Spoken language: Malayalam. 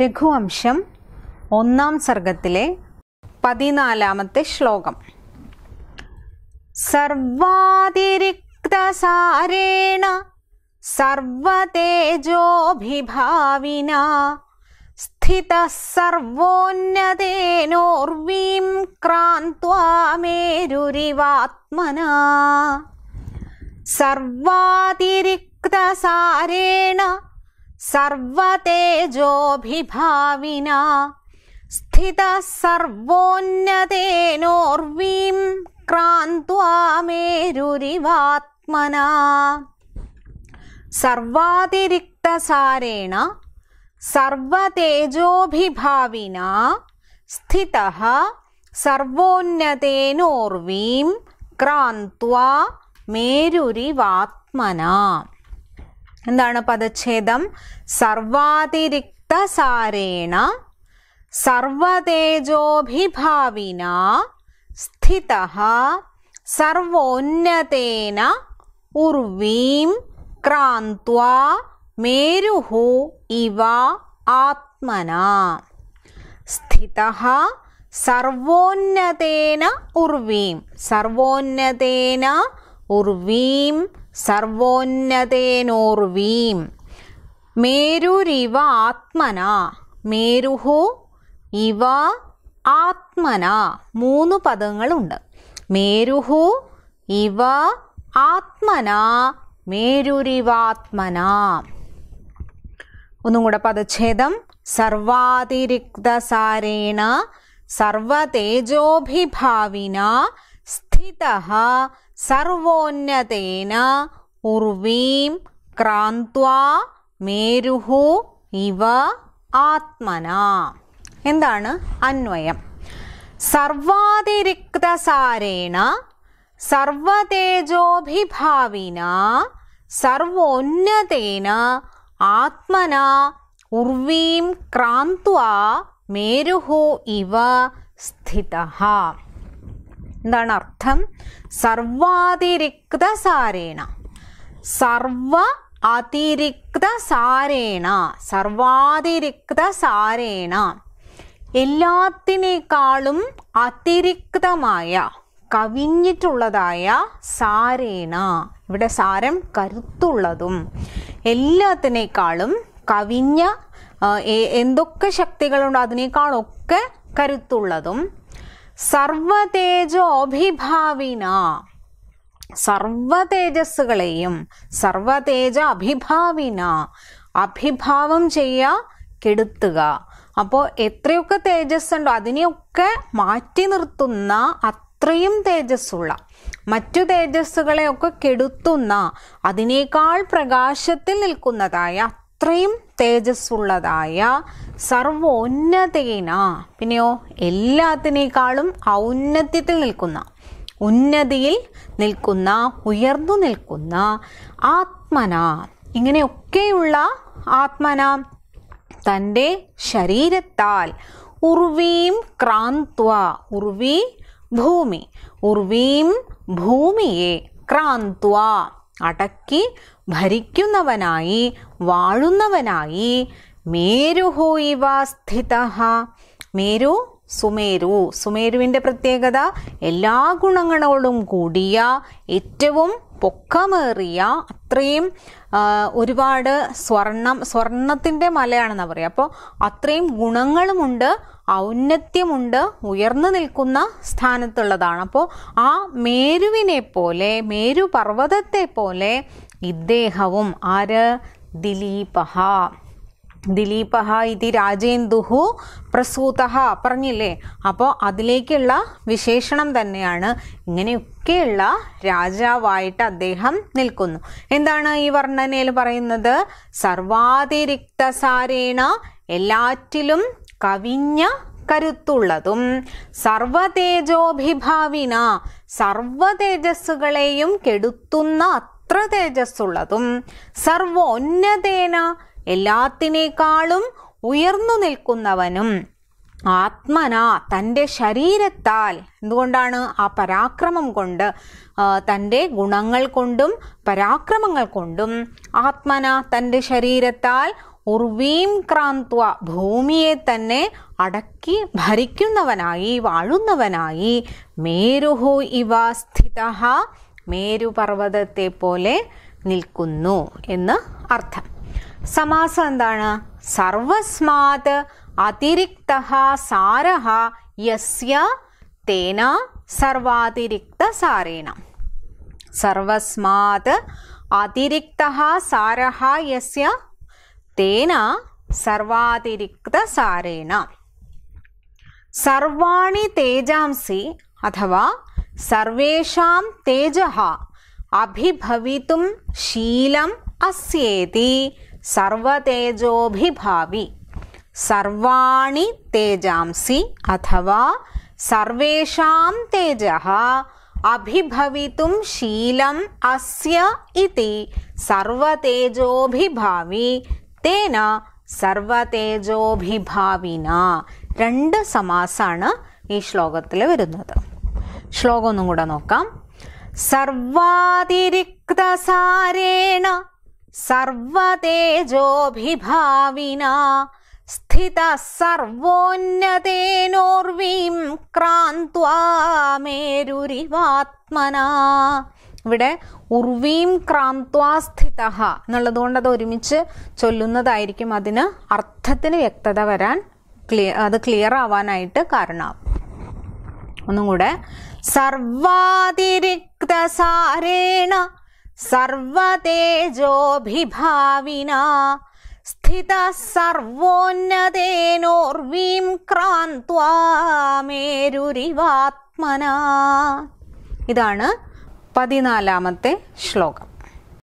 രഘുവംശം ഒന്നാം സർഗത്തിലെ പതിനാലാമത്തെ ശ്ലോകം സർവാതിരിക്തസാരേണ സർവതേജോഭിഭാവിന സ്ഥിത സർവോന്നതേനോർവീം ക്രാന്ത്വാമേരുരിവാത്മന സർവാതിരിക്തസാരേണ സർവതേജോഭിഭാവിന सर्वतेजोभिभाविना स्थितः सर्वोन्नतेनोर्वीं क्रान्त्वा मेरुरिवात्मना सर्वातिरिक्तसारेण सर्वतेजोभिभाविना स्थितः सर्वोन्नतेनोर्वीं क्रान्त्वा मेरुरिवात्मना എന്താണ് പദച്ഛേദം സർവാതിരിക്ത സാരേണ സർവതേജോഭിഭാവിന സ്ഥിത സർവോന്നതേന ഉർവീം ക്രാന്ത്വാ മേരുഹു ഇവ ആത്മന സ്ഥിത സർവോന്നതേന ഉർവീം സർവോന്നതേന ഉർവീം സർവോന്നതേനോർവീം മേരുരിവ ആത്മന മേരുഹു ഇവ ആത്മന മൂന്ന് പദങ്ങളുണ്ട് മേരുഹു ഇവ ആത്മന മേരുരിവാത്മന ഒന്നും കൂടെ പദച്ഛേദം സർവാതിരിക്തസാരേണ സർവതേജോഭിഭാവിന സ്ഥിത സർവോന്നതേന ഉർവീം ക്രാന്ത്വാ മേരുഹു ഇവ ആത്മന എന്താണ് അന്വയം സർവാതിരിക്തസാരേണ സർവതേജോഭിഭാവിന സർവോന്നതേന ആത്മന ഉർവീം ക്രാന്ത്വാ മേരുഹു ഇവ സ്ഥിത എന്താണ് അർത്ഥം സർവാതിരിക്ത സാരേണ സർവ അതിരിക്ത സാരേണ സർവാതിരിക്ത സാരേണ എല്ലാത്തിനേക്കാളും അതിരിക്തമായ കവിഞ്ഞിട്ടുള്ളതായ സാരേണ ഇവിടെ സാരം കരുത്തുള്ളതും എല്ലാത്തിനേക്കാളും കവിഞ്ഞ എന്തൊക്കെ ശക്തികളുണ്ടോ അതിനേക്കാളൊക്കെ കരുത്തുള്ളതും സർവതേജോഭിഭാവിന സർവതേജസ്സുകളെയും സർവതേജ അഭിഭാവിന അഭിഭാവം ചെയ്യുക കെടുത്തുക അപ്പോൾ എത്രയൊക്കെ തേജസ് ഉണ്ടോ അതിനെയൊക്കെ മാറ്റി നിർത്തുന്ന അത്രയും തേജസ്സുള്ള മറ്റു തേജസ്സുകളെയൊക്കെ കെടുത്തുന്ന അതിനേക്കാൾ പ്രകാശത്തിൽ നിൽക്കുന്നതായ അത്രയും തേജസ്സുള്ളതായ സർവോന്നതേന പിന്നെയോ എല്ലാത്തിനേക്കാളും ഔന്നത്യത്തിൽ നിൽക്കുന്ന ഉന്നതിയിൽ നിൽക്കുന്ന ഉയർന്നു നിൽക്കുന്ന ആത്മന ഇങ്ങനെയൊക്കെയുള്ള ആത്മന തൻ്റെ ശരീരത്താൽ ഉർവീം ക്രാന്ത്വ ഉർവി ഭൂമി ഉർവീം ഭൂമിയെ ക്രാന്ത്വ അടക്കി ഭരിക്കുന്നവനായി വാഴുന്നവനായി മേരുഹോ ഇവ സ്ഥിത മേരു സുമേരു സുമേരുവിൻ്റെ പ്രത്യേകത എല്ലാ ഗുണങ്ങളോടും കൂടിയ ഏറ്റവും പൊക്കമേറിയ അത്രയും ഒരുപാട് സ്വർണം സ്വർണത്തിൻ്റെ മലയാണെന്ന് പറയാം അപ്പോൾ അത്രയും ഗുണങ്ങളുമുണ്ട് ഔന്നത്യമുണ്ട് ഉയർന്നു നിൽക്കുന്ന സ്ഥാനത്തുള്ളതാണ് അപ്പോൾ ആ മേരുവിനെ പോലെ മേരു പർവ്വതത്തെ പോലെ ഇദ്ദേഹവും ആര് ദിലീപ ദിലീപഹ ഇതി രാജേന്ദുഹു പ്രസൂതഹ പറഞ്ഞില്ലേ അപ്പോൾ അതിലേക്കുള്ള വിശേഷണം തന്നെയാണ് ഇങ്ങനെയൊക്കെയുള്ള രാജാവായിട്ട് അദ്ദേഹം നിൽക്കുന്നു എന്താണ് ഈ വർണ്ണനയിൽ പറയുന്നത് സർവാതിരിക്തസാരേണ എല്ലാറ്റിലും കവിഞ്ഞ കരുത്തുള്ളതും സർവതേജോഭിഭാവിന സർവതേജസ്സുകളെയും കെടുത്തുന്ന അത്ര തേജസ്സുള്ളതും സർവോന്നതേന എല്ലാത്തിനേക്കാളും ഉയർന്നു നിൽക്കുന്നവനും ആത്മന തൻ്റെ ശരീരത്താൽ എന്തുകൊണ്ടാണ് ആ പരാക്രമം കൊണ്ട് തൻ്റെ ഗുണങ്ങൾ കൊണ്ടും പരാക്രമങ്ങൾ കൊണ്ടും ആത്മന തൻ്റെ ശരീരത്താൽ ഉർവീം ക്രാന്ത്വ ഭൂമിയെ തന്നെ അടക്കി ഭരിക്കുന്നവനായി വാഴുന്നവനായി മേരുഹു ഇവ സ്ഥിത മേരുപർവ്വതത്തെ പോലെ നിൽക്കുന്നു എന്ന് അർത്ഥം समासः एन्दाण सर्वस्मात् अतिरिक्तः सारः यस्य तेन सर्वातिरिक्तसारेण सर्वस्मात् अतिरिक्तः सारः यस्य तेन सर्वातिरिक्तसारेण सर्वाणि तेजांसि अथवा सर्वेषां तेजः अभिभवितुं शीलम् अस्येति സർവതേജോഭിഭാവി സർവാണി തേജാംസി അഥവാ സർവേഷാം തേജ അഭിഭവിതും ശീലം അസ്യ ഇതി സർവതേജോഭിഭാവി തേന സർവതേജോഭിഭാവിന രണ്ട് സമാസാണ് ഈ ശ്ലോകത്തിൽ വരുന്നത് ശ്ലോകം ഒന്നും കൂടെ നോക്കാം സർവാതിരിക്തസാരേണ സർവതേജോഭിഭാവിന സ്ഥിത സർവോന്നതേനോർവീം ക്രാന്ത്വാമേരുരിവാത്മന ഇവിടെ ഉർവീം ക്രാന്ത്വാ സ്ഥിത എന്നുള്ളതുകൊണ്ട് അത് ഒരുമിച്ച് ചൊല്ലുന്നതായിരിക്കും അതിന് അർത്ഥത്തിന് വ്യക്തത വരാൻ ക്ലിയർ അത് ക്ലിയർ ആവാനായിട്ട് കാരണം ഒന്നും കൂടെ സർവാതിരിക്തസാരേണ സർവതേജോഭിഭാവിന സ്ഥിത സർവോന്നതേനോർവീം ക്രാന്ത്വാമേരുരിവാത്മന ഇതാണ് പതിനാലാമത്തെ ശ്ലോകം